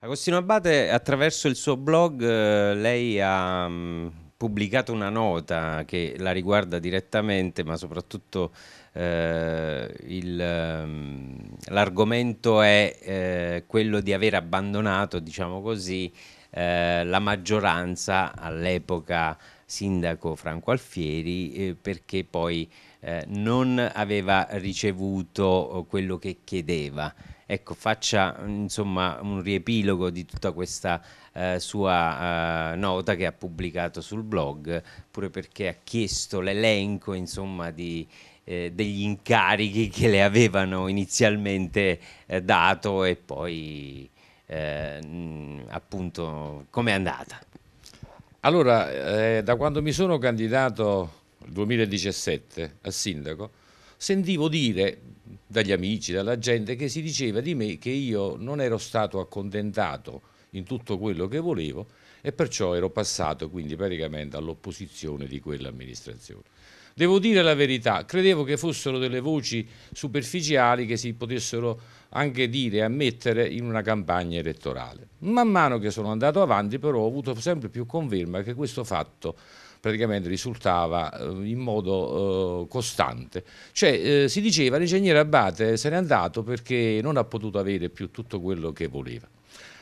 Agostino Abate, attraverso il suo blog, eh, lei ha mm, pubblicato una nota che la riguarda direttamente, ma soprattutto eh, mm, l'argomento è eh, quello di aver abbandonato, diciamo così, eh, la maggioranza all'epoca sindaco Franco Alfieri eh, perché poi eh, non aveva ricevuto oh, quello che chiedeva. Ecco, faccia insomma un riepilogo di tutta questa eh, sua eh, nota che ha pubblicato sul blog, pure perché ha chiesto l'elenco insomma di, eh, degli incarichi che le avevano inizialmente eh, dato e poi eh, appunto com'è andata? Allora, eh, da quando mi sono candidato nel 2017 a sindaco, sentivo dire dagli amici, dalla gente, che si diceva di me che io non ero stato accontentato in tutto quello che volevo e perciò ero passato quindi praticamente all'opposizione di quell'amministrazione. Devo dire la verità, credevo che fossero delle voci superficiali che si potessero anche dire e ammettere in una campagna elettorale. Man mano che sono andato avanti però ho avuto sempre più conferma che questo fatto praticamente risultava eh, in modo eh, costante. Cioè eh, si diceva che l'ingegnere Abate se n'è andato perché non ha potuto avere più tutto quello che voleva.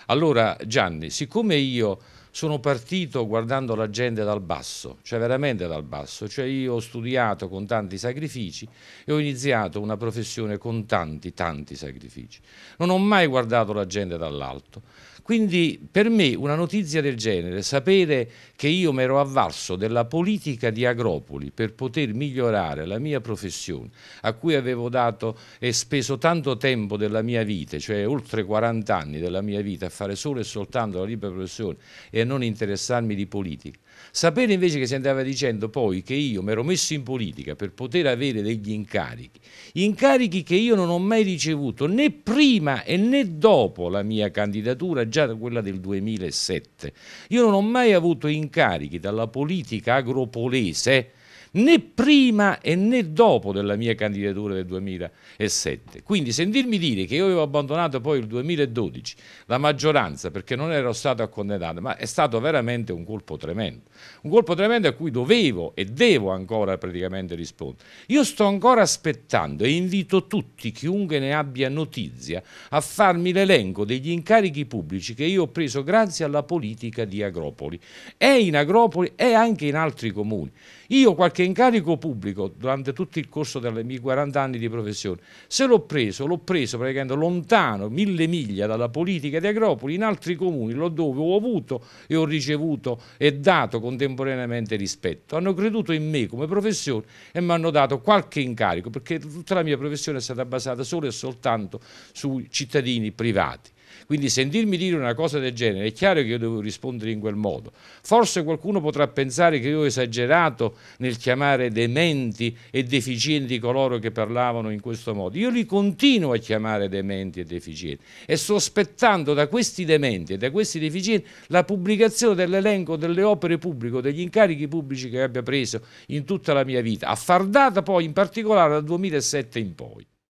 Allora Gianni, siccome io sono partito guardando la gente dal basso, cioè veramente dal basso, cioè io ho studiato con tanti sacrifici e ho iniziato una professione con tanti, tanti sacrifici. Non ho mai guardato la gente dall'alto. Quindi per me una notizia del genere, sapere che io mi ero avvalso della politica di Agropoli per poter migliorare la mia professione, a cui avevo dato e speso tanto tempo della mia vita, cioè oltre 40 anni della mia vita a fare solo e soltanto la libera professione e non interessarmi di politica. Sapere invece che si andava dicendo poi che io mi ero messo in politica per poter avere degli incarichi, incarichi che io non ho mai ricevuto né prima e né dopo la mia candidatura, già quella del 2007. Io non ho mai avuto incarichi dalla politica agropolese né prima e né dopo della mia candidatura del 2007. Quindi sentirmi dire che io avevo abbandonato poi il 2012 la maggioranza perché non ero stato condannato, ma è stato veramente un colpo tremendo, un colpo tremendo a cui dovevo e devo ancora praticamente rispondere. Io sto ancora aspettando e invito tutti, chiunque ne abbia notizia, a farmi l'elenco degli incarichi pubblici che io ho preso grazie alla politica di Agropoli. È in Agropoli e anche in altri comuni. Io qualche incarico pubblico durante tutto il corso dei miei 40 anni di professione, se l'ho preso, l'ho preso praticamente lontano, mille miglia dalla politica di Agropoli, in altri comuni, dove ho avuto e ho ricevuto e dato contemporaneamente rispetto. Hanno creduto in me come professione e mi hanno dato qualche incarico, perché tutta la mia professione è stata basata solo e soltanto sui cittadini privati. Quindi sentirmi dire una cosa del genere è chiaro che io devo rispondere in quel modo. Forse qualcuno potrà pensare che io ho esagerato nel chiamare dementi e deficienti coloro che parlavano in questo modo. Io li continuo a chiamare dementi e deficienti e sto aspettando da questi dementi e da questi deficienti la pubblicazione dell'elenco delle opere pubbliche, degli incarichi pubblici che abbia preso in tutta la mia vita, affardata poi in particolare dal 2007 in poi.